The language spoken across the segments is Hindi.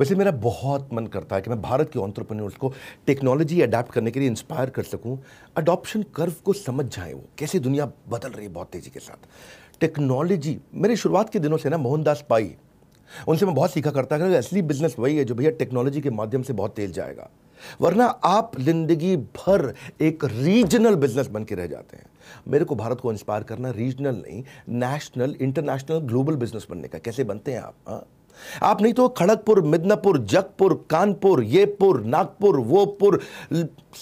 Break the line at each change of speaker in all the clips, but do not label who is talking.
वैसे मेरा बहुत मन करता है कि मैं भारत के ऑन्टरप्रनोर्स को टेक्नोलॉजी अडाप्ट करने के लिए इंस्पायर कर सकूं अडॉप्शन कर्व को समझ जाए वो कैसे दुनिया बदल रही है बहुत तेज़ी के साथ टेक्नोलॉजी मेरे शुरुआत के दिनों से ना मोहनदास पाई उनसे मैं बहुत सीखा करता कि असली बिजनेस वही है जो भैया टेक्नोलॉजी के माध्यम से बहुत तेज जाएगा वरना आप जिंदगी भर एक रीजनल बिजनेस बन के रह जाते हैं मेरे को भारत को इंस्पायर करना रीजनल नहीं नेशनल इंटरनेशनल ग्लोबल बिजनेस बनने का कैसे बनते हैं आप हा? आप नहीं तो खड़गपुर मिदनापुर जगपुर कानपुर ये पुर नागपुर वो पुर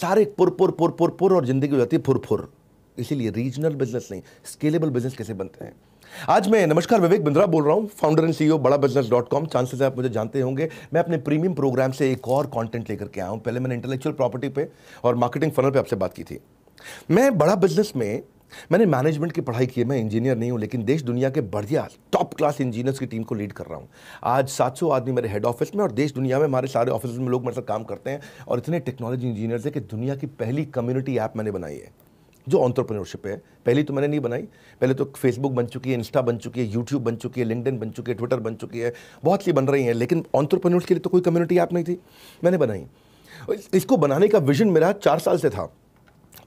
सारे पुर पुर पुर पुर पुर और जिंदगी हो जाती है फुर इसीलिए रीजनल बिजनेस नहीं स्केलेबल बिजनेस कैसे बनते हैं आज मैं नमस्कार विवेक बिंद्रा बोल रहा हूँ founder and CEO Bada business dot com chances आप मुझे जानते होंगे मैं अपने प्रीमियम प्रोग्राम से एक और कंटेंट लेकर के आया हूँ पहले मैंने इंटेलेक्चुअल प्रॉपर्टी पे और मार्केटिंग फनल पे आपसे बात की थी मैं बड़ा बिजनेस में मैंने मैनेजमेंट की पढ़ाई की है मैं इंजीनियर नहीं हूं लेकिन देश दुनिया के बढ़िया टॉप क्लास इंजीनियर्स की टीम को लीड कर रहा हूं आज 700 आदमी मेरे हेड ऑफिस में और देश दुनिया में हमारे सारे ऑफिस में लोग मेरे साथ काम करते हैं और इतने टेक्नोलॉजी इंजीनियर्स हैं कि दुनिया की पहली कम्युनिटी ऐप मैंने बनाई है जो ऑन्टरप्रनोरशिप है पहली तो मैंने नहीं बनाई पहले तो फेसबुक बन चुकी है इंस्टा बन चुकी है यूट्यूब बन चुकी है लिंकडिन बन चुकी है ट्विटर बन चुकी है बहुत सी बन रही हैं लेकिन ऑन्टरप्रनोर के लिए तो कोई कम्युनिटी ऐप नहीं थी मैंने बनाई इसको बनाने का विजन मेरा चार साल से था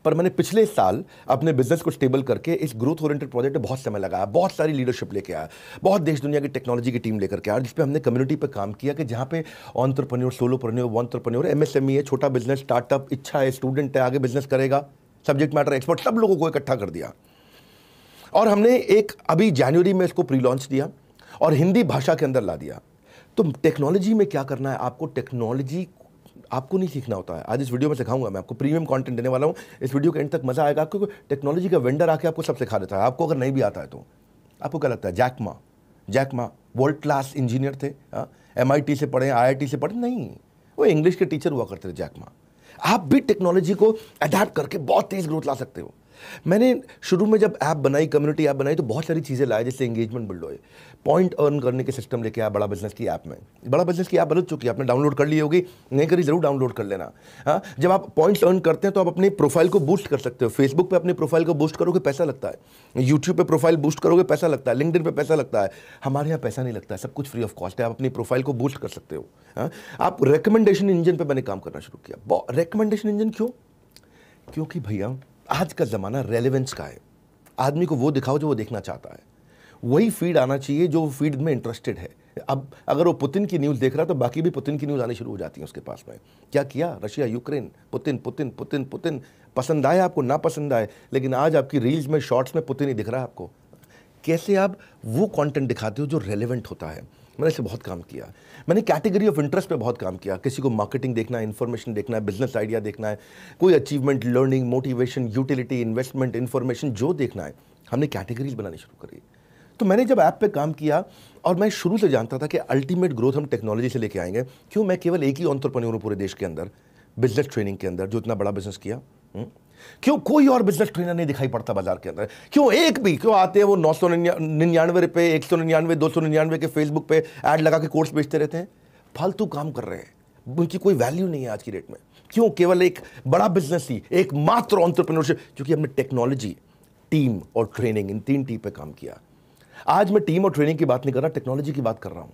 पर मैंने पिछले साल अपने बिजनेस को स्टेबल करके इस ग्रोथ ओरिएंटेड प्रोजेक्ट में बहुत समय लगाया बहुत सारी लीडरशिप लेके आया बहुत देश दुनिया की टेक्नोलॉजी की टीम लेकर के आया जिसपे हमने कम्युनिटी पर काम किया कि जहाँ पे ऑन्टरप्रन्योर प्रन्योर wantrepreneur M S M E है छोटा बिजनेस स्टार्टअप इच्छा है स्टूडेंट है आगे बिजनेस करेगा सब्जेक्ट मैटर एक्सपर्ट सब लोगों को इकट्ठा कर दिया और हमने एक अभी जनवरी में इसको प्री लॉन्च दिया और हिंदी भाषा के अंदर ला दिया तो टेक्नोलॉजी में क्या करना है आपको टेक्नोलॉजी आपको नहीं सीखना होता है आज इस वीडियो में सिखाऊंगा मैं आपको प्रीमियम कंटेंट देने वाला हूँ इस वीडियो के एंड तक मज़ा आएगा क्योंकि टेक्नोलॉजी का वेंडर आके आपको सब सिखा देता है आपको अगर नहीं भी आता है तो आपको क्या लगता है Jack Ma Jack Ma world class engineer थे एम हाँ? से पढ़े आई से पढ़े नहीं वो इंग्लिश के टीचर हुआ करते थे जैकमा आप भी टेक्नोलॉजी को अडेप्ट करके बहुत तेज़ ग्रोथ ला सकते हो मैंने शुरू में जब ऐप बनाई कम्युनिटी ऐप बनाई तो बहुत सारी चीज़ें लाए जैसे एंगेजमेंट बिल्ड हुए पॉइंट अर्न करने के सिस्टम लेके आया बड़ा बिजनेस की ऐप में बड़ा बिजनेस की ऐप बदल चुकी है आपने डाउनलोड कर ली होगी नहीं करी ज़रूर डाउनलोड कर लेना हाँ जब आप पॉइंट्स अर्न करते हैं तो आप अपनी प्रोफाइल को बूस्ट कर सकते हो फेसबुक पर अपने प्रोफाइल को बूस्ट करोगे पैसा लगता है यूट्यूब पर प्रोफाइल बूस्ट करोगे पैसा लगता है लिंकडिन पर पैसा लगता है हमारे यहाँ पैसा नहीं लगता है सब कुछ फ्री ऑफ कॉस्ट है आप अपनी प्रोफाइल को बूस्ट कर सकते हो हाँ, आप रिकमेंडेशन इंजन पर मैंने काम करना शुरू किया रिकमेंडेशन इंजन क्यों क्योंकि भैया आज का ज़माना रेलिवेंस का है आदमी को वो दिखाओ जो वो देखना चाहता है वही फीड आना चाहिए जो फीड में इंटरेस्टेड है अब अगर वो पुतिन की न्यूज़ देख रहा है तो बाकी भी पुतिन की न्यूज़ आनी शुरू हो जाती है उसके पास में क्या किया Russia Ukraine Putin Putin Putin Putin पसंद आए आपको ना पसंद आए लेकिन आज आपकी रील्स में शॉर्ट्स में पुतिन ही दिख रहा है आपको कैसे आप वो कंटेंट दिखाते हो जो रेलिवेंट होता है मैंने इसे बहुत काम किया मैंने कैटेगरी ऑफ इंटरेस्ट पे बहुत काम किया किसी को मार्केटिंग देखना है इन्फॉर्मेशन देखना है बिजनेस आइडिया देखना है कोई achievement learning motivation utility investment information जो देखना है हमने कैटेगरीज बनानी शुरू करी तो मैंने जब ऐप पे काम किया और मैं शुरू से जानता था कि अल्टीमेट ग्रोथ हम टेक्नोलॉजी से लेके आएंगे क्यों मैं केवल एक ही ऑन्टरप्रनोर हूँ पूरे देश के अंदर बिजनेस ट्रेनिंग के अंदर जो इतना बड़ा बिजनेस किया हुँ? हम्म? क्यों कोई और बिजनेस ट्रेनर नहीं दिखाई पड़ता बाजार के अंदर क्यों एक भी क्यों आते हैं वो नौ सौ निन्यानवे रुपये एक सौ निन्यानवे दो सौ निन्यानवे के फेसबुक पे ऐड लगा के कोर्स बेचते रहते हैं फालतू काम कर रहे हैं उनकी कोई वैल्यू नहीं है आज की डेट में क्यों केवल एक बड़ा बिजनेस ही एक मात्र ऑन्टरप्रिनोरशिप क्योंकि हमने टेक्नोलॉजी टीम और ट्रेनिंग इन तीन टी पे काम किया आज मैं टीम और ट्रेनिंग की बात नहीं कर रहा टेक्नोलॉजी की बात कर रहा हूँ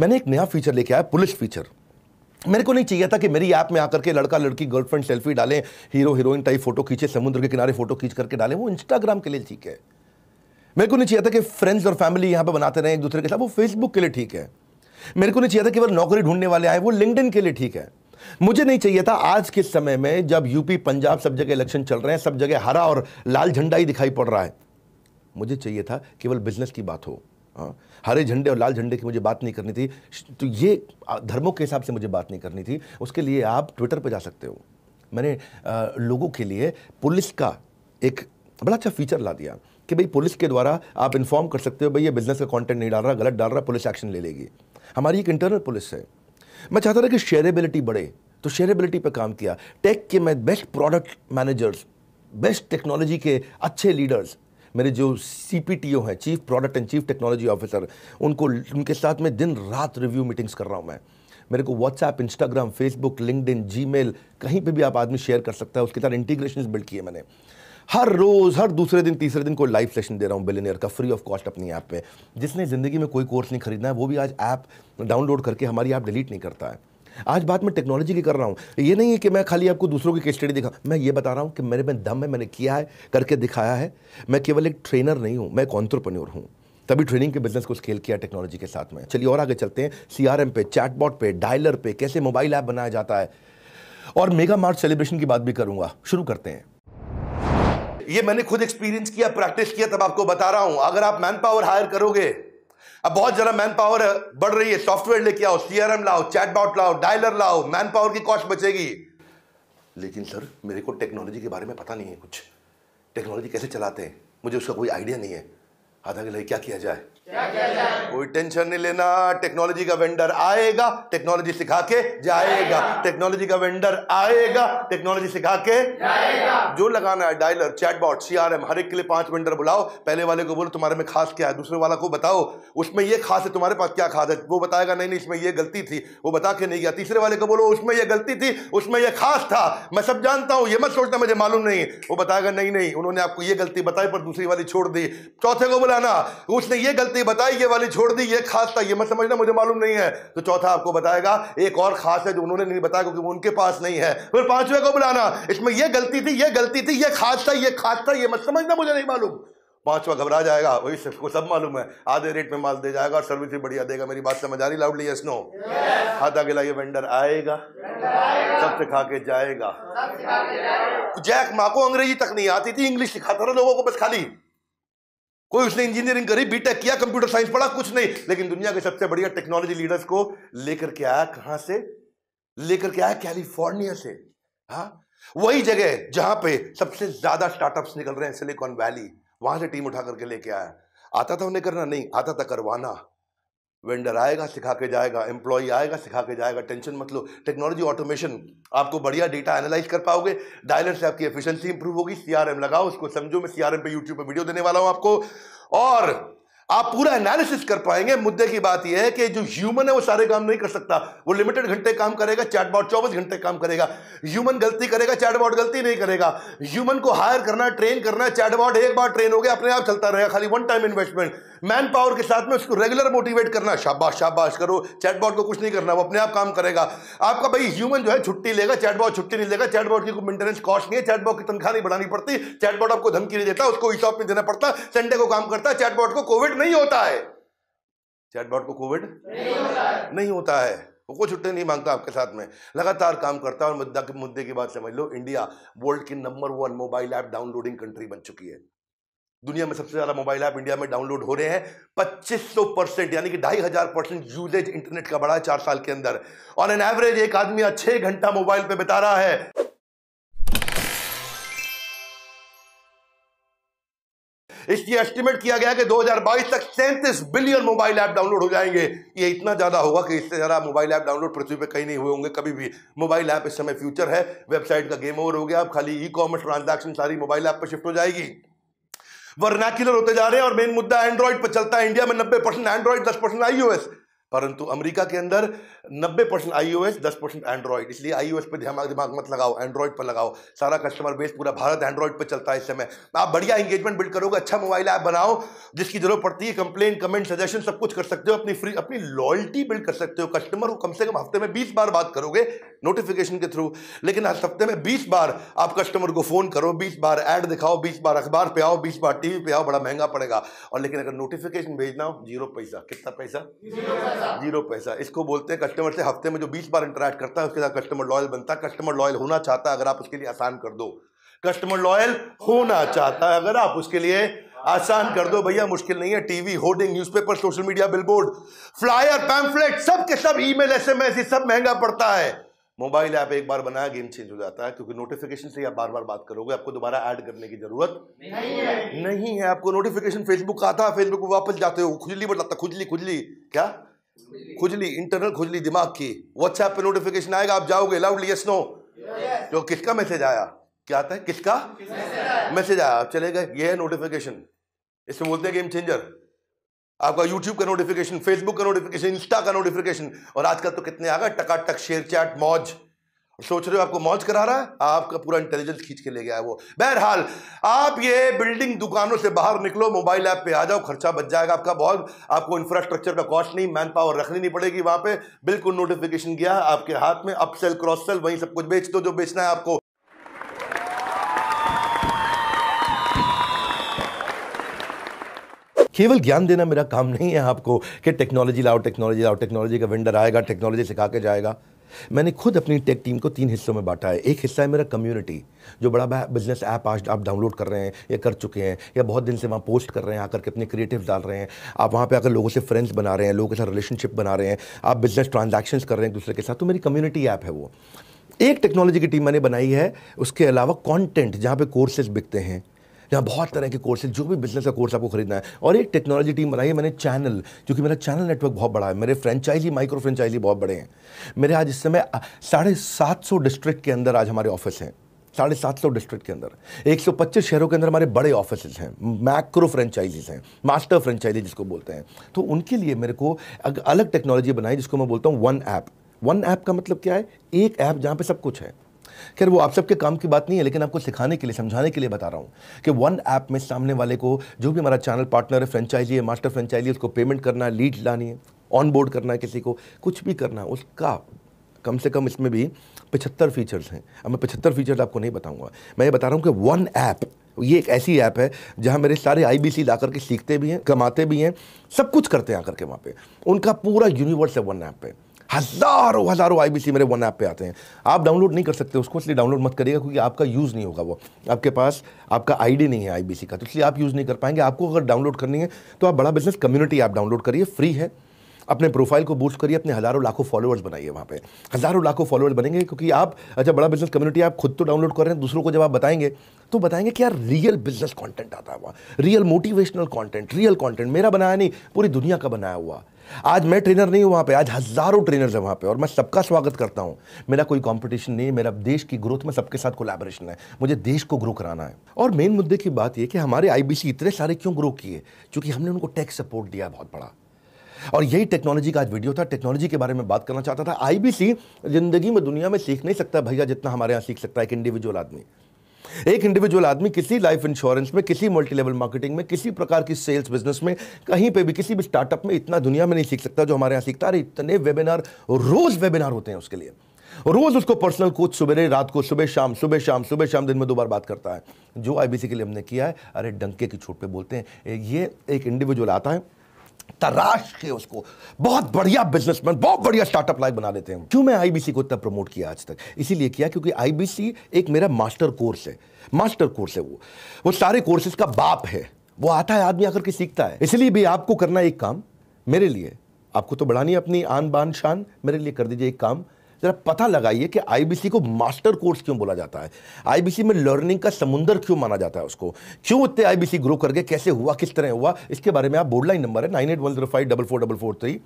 मैंने एक नया फीचर लेके आया पुलिस फीचर मेरे को नहीं चाहिए था कि मेरी ऐप में आकर के लड़का लड़की गर्लफ्रेंड सेल्फी डालें हीरो हीरोइन टाइप फोटो खींचे समुद्र के किनारे फोटो खींच करके डालें वो इंस्टाग्राम के लिए ठीक है मेरे को नहीं चाहिए था कि फ्रेंड्स और फैमिली यहाँ पे बनाते रहें एक दूसरे के साथ वो फेसबुक के लिए ठीक है मेरे को नहीं चाहिए था केवल नौकरी ढूंढने वाले आए वो लिंकडिन के लिए ठीक है मुझे नहीं चाहिए था आज के समय में जब यूपी पंजाब सब जगह इलेक्शन चल रहे हैं सब जगह हरा और लाल झंडा ही दिखाई पड़ रहा है मुझे चाहिए था केवल बिजनेस की बात हो हाँ हरे झंडे और लाल झंडे की मुझे बात नहीं करनी थी तो ये धर्मों के हिसाब से मुझे बात नहीं करनी थी उसके लिए आप ट्विटर पर जा सकते हो मैंने लोगों के लिए पुलिस का एक बड़ा अच्छा फीचर ला दिया कि भाई पुलिस के द्वारा आप इन्फॉर्म कर सकते हो भाई ये बिजनेस का कंटेंट नहीं डाल रहा गलत डाल रहा पुलिस एक्शन ले लेगी हमारी एक इंटरनल पुलिस है मैं चाहता था कि शेयरेबिलिटी बढ़े तो शेयरेबिलिटी पर काम किया टेक के मैं best product managers best technology के अच्छे लीडर्स मेरे जो सी पी टी ओ हैं chief product and chief technology officer उनको उनके साथ में दिन रात रिव्यू मीटिंग्स कर रहा हूँ मैं मेरे को व्हाट्सएप इंस्टाग्राम फेसबुक लिंकड जी कहीं पर भी आप आदमी शेयर कर सकता है उसके साथ इंटीग्रेशन बिल्ड किए मैंने हर रोज़ हर दूसरे दिन तीसरे दिन कोई लाइव सेशन दे रहा हूँ बिलिनियर का फ्री ऑफ कॉस्ट अपनी ऐप पे जिसने ज़िंदगी में कोई कोर्स नहीं खरीदना है वो भी आज ऐप डाउनलोड करके हमारी ऐप डिलीट नहीं करता है आज बात मैं टेक्नोलॉजी की कर रहा हूँ ये नहीं है कि मैं खाली आपको दूसरों की स्टडी दिखा मैं ये बता रहा हूँ कि मेरे में दम है मैंने किया है करके दिखाया है मैं केवल एक ट्रेनर नहीं हूँ मैं एक ऑन्ट्रप्रन्योर हूँ तभी ट्रेनिंग के बिजनेस को स्केल किया टेक्नोलॉजी के साथ में चलिए और आगे चलते हैं सीआरएम पे चैटबॉट पे डायलर पे कैसे मोबाइल ऐप बनाया जाता है और मेगा मार्च सेलिब्रेशन की बात भी करूंगा शुरू करते हैं ये मैंने खुद एक्सपीरियंस किया प्रैक्टिस किया तब आपको बता रहा हूं अगर आप मैन पावर हायर करोगे अब बहुत ज़्यादा मैन पावर बढ़ रही है सॉफ्टवेयर लेके आओ सी लाओ चैटबॉट लाओ डायलर लाओ मैन पावर की कॉस्ट बचेगी लेकिन सर मेरे को टेक्नोलॉजी के बारे में पता नहीं है कुछ टेक्नोलॉजी कैसे चलाते हैं मुझे उसका कोई आइडिया नहीं है हाथ आगे क्या किया जाए कोई टेंशन नहीं लेना टेक्नोलॉजी का वेंडर आएगा टेक्नोलॉजी सिखा के जाएगा टेक्नोलॉजी का वेंडर आएगा टेक्नोलॉजी सिखा के जो लगाना है डायलर चैटबॉट सीआरएम हर एक के लिए पांच वेंडर बुलाओ पहले वाले को बोलो तुम्हारे में खास क्या है दूसरे वाला को बताओ उसमें ये खास है तुम्हारे पास क्या खास है वो बताएगा नहीं नहीं इसमें यह गलती थी वो बता के नहीं गया तीसरे वाले को बोलो उसमें यह गलती थी उसमें यह खास था मैं सब जानता हूं यह मत सोचना मुझे मालूम नहीं वो बताएगा नहीं नहीं उन्होंने आपको यह गलती बताई पर दूसरी वाली छोड़ दी चौथे को बोला मौलाना उसने ये गलती बताई ये वाली छोड़ दी ये खास था ये मत समझना मुझे मालूम नहीं है तो चौथा आपको बताएगा एक और खास है जो उन्होंने नहीं बताया क्योंकि उनके पास नहीं है फिर पांचवे को बुलाना इसमें यह गलती थी ये गलती थी ये खास था ये खास था ये मत समझना मुझे नहीं मालूम पांचवा घबरा जाएगा वही सबको सब मालूम है आधे रेट में माल दे जाएगा और सर्विस भी बढ़िया देगा मेरी बात समझ आ रही लाउडली यस नो आधा गिला ये वेंडर आएगा सब खा के जाएगा जैक माँ को अंग्रेजी तक नहीं आती थी इंग्लिश सिखाता था लोगों को बस खाली कोई उसने इंजीनियरिंग करी बीटेक किया कंप्यूटर साइंस पढ़ा कुछ नहीं लेकिन दुनिया के सबसे बढ़िया टेक्नोलॉजी लीडर्स को लेकर के आया कहां से लेकर के आया कैलिफोर्निया से हाँ वही जगह जहां पे सबसे ज्यादा स्टार्टअप्स निकल रहे हैं सिलिकॉन वैली वहां से टीम उठा करके लेके आया आता था उन्हें करना नहीं आता था करवाना वेंडर आएगा सिखा के जाएगा एम्प्लॉई आएगा सिखा के जाएगा टेंशन मत लो टेक्नोलॉजी ऑटोमेशन आपको बढ़िया डेटा एनालाइज कर पाओगे डायलर से आपकी एफिशिएंसी इंप्रूव होगी सीआरएम लगाओ उसको समझो मैं सीआरएम पे यूट्यूब पे वीडियो देने वाला हूँ आपको और आप पूरा एनालिसिस कर पाएंगे मुद्दे की बात यह है कि जो ह्यूमन है वो सारे काम नहीं कर सकता वो लिमिटेड घंटे काम करेगा चैटबॉट चौबीस घंटे काम करेगा ह्यूमन गलती करेगा चैटबॉट गलती नहीं करेगा ह्यूमन को हायर करना ट्रेन करना चैटबॉट एक बार ट्रेन हो गया अपने आप चलता रहेगा खाली one time investment manpower के साथ में उसको रेगुलर मोटिवेट करना शाबाश शाबाश करो चैटबॉट को कुछ नहीं करना वो अपने आप काम करेगा आपका भाई ह्यूमन जो है छुट्टी लेगा चैटबॉट छुट्टी नहीं लेगा चैटबॉट की कोई मेंटेनेंस कॉस्ट नहीं है चैटबॉट की तनख्वाह नहीं बढ़ानी पड़ती चैटबॉट आपको धमकी नहीं देता उसको शॉप में देना पड़ता संडे को काम करता चैटबॉट को कोविड कोविड नहीं होता है चैटबॉट को कोविड नहीं होता है नहीं होता है वो कोई छुट्टी नहीं मांगता आपके साथ में लगातार काम करता है और मुद्दा के मुद्दे की बात समझ लो इंडिया वर्ल्ड की number one mobile app downloading country बन चुकी है दुनिया में सबसे ज़्यादा मोबाइल ऐप इंडिया में डाउनलोड हो रहे हैं पच्चीस सौ परसेंट यानी कि ढाई हजार परसेंट यूजेज इंटरनेट का बढ़ा है चार साल के अंदर ऑन एन एवरेज एक आदमी छह घंटा मोबाइल पे बिता रहा है इसलिए एस्टिमेट किया गया कि 2022 तक सैंतीस बिलियन मोबाइल ऐप डाउनलोड हो जाएंगे ये इतना ज़्यादा होगा कि इससे ज़्यादा मोबाइल ऐप डाउनलोड पृथ्वी पर कहीं नहीं हुए होंगे कभी भी मोबाइल ऐप इस समय फ्यूचर है वेबसाइट का गेम ओवर हो गया अब खाली ई कॉमर्स ट्रांजेक्शन सारी मोबाइल ऐप पर शिफ्ट हो जाएगी वर्नाक्यूलर होते जा रहे हैं और मेन मुद्दा एंड्रॉइड पर चलता है इंडिया में नब्बे परसेंट एंड्रॉइड दस परसेंट आईओएस परंतु अमेरिका के अंदर 90 परसेंट आई ओ एस दस परसेंट एंड्रॉयड इसलिए आई ओ एस पर दिमाग दिमाग मत लगाओ एंड्रॉयड पर लगाओ सारा कस्टमर बेस पूरा भारत एंड्रॉयड पर चलता है इस समय आप बढ़िया एंगेजमेंट बिल्ड करोगे अच्छा मोबाइल ऐप बनाओ जिसकी जरूरत पड़ती है कंप्लेन कमेंट सजेशन सब कुछ कर सकते हो अपनी फ्री अपनी लॉयल्टी बिल्ड कर सकते हो कस्टमर को कम से कम हफ्ते में बीस बार बात करोगे नोटिफिकेशन के थ्रू लेकिन हर हफ्ते में बीस बार आप कस्टमर को फ़ोन करो बीस बार ऐड दिखाओ बीस बार अखबार पे आओ बीस बार टीवी पे आओ बड़ा महंगा पड़ेगा और लेकिन अगर नोटिफिकेशन भेजना हो जीरो पैसा कितना पैसा जीरो पैसा इसको बोलते हैं कस्टमर से हफ्ते में जो बीस बार इंटरेक्ट करता है उसके साथ कस्टमर लॉयल बनता है कस्टमर लॉयल होना चाहता है अगर आप उसके लिए आसान कर दो कस्टमर लॉयल होना चाहता है अगर आप उसके लिए आसान कर दो भैया मुश्किल नहीं है TV hoarding newspaper social media billboard flyer pamphlet सब के सब ईमेल एसएमएस ये सब महंगा पड़ता है मोबाइल ऐप एक बार बनाया गेम चेंज हो जाता है क्योंकि नोटिफिकेशन से आप बार बार बात करोगे आपको दोबारा ऐड करने की जरूरत नहीं है नहीं है आपको नोटिफिकेशन फेसबुक का आता है फेसबुक वापस जाते हो खुजली बताता खुजली खुजली क्या खुजली इंटरनल खुजली दिमाग की व्हाट्सएप पे नोटिफिकेशन आएगा आप जाओगे लाउडली यस नो तो किसका मैसेज आया क्या आता है किसका मैसेज आया आप चले गए ये है नोटिफिकेशन इसमें बोलते हैं गेम चेंजर आपका यूट्यूब का नोटिफिकेशन फेसबुक का नोटिफिकेशन इंस्टा का नोटिफिकेशन और आजकल तो कितने आ गए टकाटक शेयर चैट मौज सोच रहे हो आपको मौज करा रहा है आपका पूरा इंटेलिजेंस खींच के ले गया है वो बहरहाल आप ये बिल्डिंग दुकानों से बाहर निकलो मोबाइल ऐप पे आ जाओ खर्चा बच जाएगा आपका बहुत आपको इंफ्रास्ट्रक्चर का कॉस्ट नहीं मैन पावर रखनी नहीं पड़ेगी वहां पे बिल्कुल नोटिफिकेशन गया आपके हाथ में अपसेल क्रॉस सेल वहीं सब कुछ बेच दो जो बेचना है आपको केवल ज्ञान देना मेरा काम नहीं है आपको कि टेक्नोलॉजी लाओ टेक्नोलॉजी लाओ टेक्नोलॉजी का वेंडर आएगा टेक्नोलॉजी सिखा के जाएगा मैंने खुद अपनी टेक टीम को तीन हिस्सों में बांटा है एक हिस्सा है मेरा कम्युनिटी जो बड़ा बिजनेस ऐप आज आप डाउनलोड कर रहे हैं या कर चुके हैं या बहुत दिन से वहाँ पोस्ट कर रहे हैं आकर के अपने क्रिएटिव डाल रहे हैं आप वहाँ पे आकर लोगों से फ्रेंड्स बना रहे हैं लोगों के साथ रिलेशनशिप बना रहे हैं आप बिजनेस ट्रांजेक्शन कर रहे हैं एक दूसरे के साथ तो मेरी कम्युनिटी ऐप है वो एक टेक्नोलॉजी की टीम मैंने बनाई है उसके अलावा कॉन्टेंट जहाँ पर कोर्सेज बिकते हैं यहाँ बहुत तरह के कोर्स जो भी बिजनेस का कोर्स आपको खरीदना है और एक टेक्नोलॉजी टीम बनाई है मैंने चैनल क्योंकि मेरा चैनल नेटवर्क बहुत बड़ा है मेरे फ्रेंचाइजी माइक्रो फ्रेंचाइजी बहुत बड़े हैं मेरे आज इस समय साढ़े सात सौ डिस्ट्रिक्ट के अंदर आज हमारे ऑफिस हैं साढ़े सात सौ डिस्ट्रिक्ट के अंदर एक सौ पच्चीस शहरों के अंदर हमारे बड़े ऑफिस हैं मैक्रो फ्रेंचाइजीज हैं मास्टर फ्रेंचाइजी जिसको बोलते हैं तो उनके लिए मेरे को अलग टेक्नोलॉजी बनाई जिसको मैं बोलता हूँ वन ऐप वन ऐप का मतलब क्या है एक ऐप जहाँ पे सब कुछ है खैर वो आप सबके काम की बात नहीं है लेकिन आपको सिखाने के लिए समझाने के लिए बता रहा हूँ कि वन ऐप में सामने वाले को जो भी हमारा चैनल पार्टनर है फ्रेंचाइजी है मास्टर फ्रेंचाइजी है उसको पेमेंट करना है लीड लानी है ऑन बोर्ड करना है किसी को कुछ भी करना है उसका कम से कम इसमें भी पचहत्तर फीचर्स हैं अब मैं पचहत्तर फीचर्स आपको नहीं बताऊंगा मैं ये बता रहा हूँ कि वन ऐप ये एक ऐसी ऐप है जहाँ मेरे सारे आई सी ला करके सीखते भी हैं कमाते भी हैं सब कुछ करते हैं आकर के वहाँ पे उनका पूरा यूनिवर्स है वन ऐप पे हज़ारों हज़ारों आई मेरे वन ऐप पे आते हैं आप डाउनलोड नहीं कर सकते उसको इसलिए डाउनलोड मत करिएगा क्योंकि आपका यूज़ नहीं होगा वो आपके पास आपका आईडी नहीं है आईबीसी का तो इसलिए आप यूज़ नहीं कर पाएंगे आपको अगर डाउनलोड करनी है तो आप Bada business community app download करिए फ्री है अपने प्रोफाइल को बूस्ट करिए अपने हज़ारों लाखों फॉलोअर्स बनाइए वहाँ पे हज़ारों लाखों फॉलोअर्स बनेंगे क्योंकि आप अच्छा बड़ा बिजनेस कम्युनिटी आप खुद तो डाउनलोड कर रहे हैं दूसरों को जब आप बताएंगे तो बताएंगे कि यार रियल बिजनेस कॉन्टेंट आता है वहाँ real motivational content real content मेरा बनाया नहीं पूरी दुनिया का बनाया हुआ आज मैं ट्रेनर नहीं हूँ वहाँ पे आज हज़ारों ट्रेनर्स हैं वहाँ पे और मैं सबका स्वागत करता हूँ मेरा कोई कंपटीशन नहीं है मेरा देश की ग्रोथ में सबके साथ कोलैबोरेशन है मुझे देश को ग्रो कराना है और मेन मुद्दे की बात यह कि हमारे आईबीसी इतने सारे क्यों ग्रो किए क्योंकि हमने उनको टैक्स सपोर्ट दिया बहुत बड़ा और यही टेक्नोलॉजी का आज वीडियो था टेक्नोलॉजी के बारे में बात करना चाहता था आईबीसी जिंदगी में दुनिया में सीख नहीं सकता भैया जितना हमारे यहाँ सीख सकता है एक इंडिविजुअल आदमी एक इंडिविजुअल आदमी किसी लाइफ इंश्योरेंस में किसी मल्टी लेवल मार्केटिंग में किसी प्रकार की सेल्स बिजनेस में कहीं पे भी किसी भी स्टार्टअप में इतना दुनिया में नहीं सीख सकता जो हमारे यहाँ सीखता है इतने वेबिनार रोज वेबिनार होते हैं उसके लिए रोज उसको पर्सनल कोच सुबह रात को सुबह शाम सुबह शाम सुबह शाम दिन में दो बार बात करता है जो आईबीसी के लिए हमने किया है अरे डंके की छूट पे बोलते हैं ये एक इंडिविजुअल आता है तराश के उसको बहुत बढ़िया बिजनेसमैन बहुत बढ़िया स्टार्टअप लाइक बना देते हैं क्यों मैं आईबीसी को इतना प्रमोट किया आज तक इसीलिए किया क्योंकि आईबीसी एक मेरा मास्टर कोर्स है मास्टर कोर्स है वो वो सारे कोर्सेज का बाप है वो आता है आदमी आकर के सीखता है इसलिए भी आपको करना एक काम मेरे लिए आपको तो बढ़ानी अपनी आन बान शान मेरे लिए कर दीजिए एक काम ज़रा पता लगाइए कि आईबीसी को मास्टर कोर्स क्यों बोला जाता है आईबीसी में लर्निंग का समुंदर क्यों माना जाता है उसको क्यों इतने आईबीसी ग्रो कर गए कैसे हुआ किस तरह हुआ इसके बारे में आप बोर्ड लाइन नंबर है nine eight one zero five double four double four three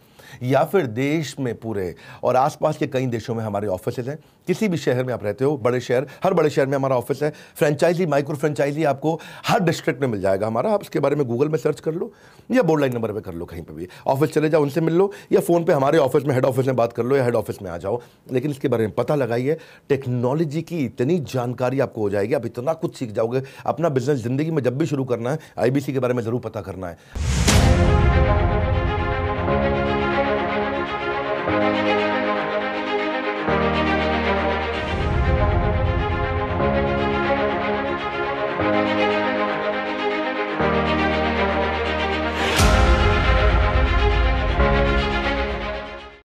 या फिर देश में पूरे और आसपास के कई देशों में हमारे ऑफिस हैं किसी भी शहर में आप रहते हो बड़े शहर हर बड़े शहर में हमारा ऑफिस है फ्रेंचाइजी माइक्रो फ्रेंचाइजी आपको हर डिस्ट्रिक्ट में मिल जाएगा हमारा आप इसके बारे में गूगल में सर्च कर लो या बोर्ड लाइन नंबर पर कर लो कहीं पर भी ऑफिस चले जाओ उनसे मिल लो या फ़ोन पर हमारे ऑफिस में हेड ऑफिस में बात कर लो या हेड ऑफिस में आ जाओ लेकिन इसके बारे में पता लगाइए टेक्नोलॉजी की इतनी जानकारी आपको हो जाएगी आप इतना कुछ सीख जाओगे अपना बिजनेस ज़िंदगी में जब भी शुरू करना है आईबीसी के बारे में ज़रूर पता करना है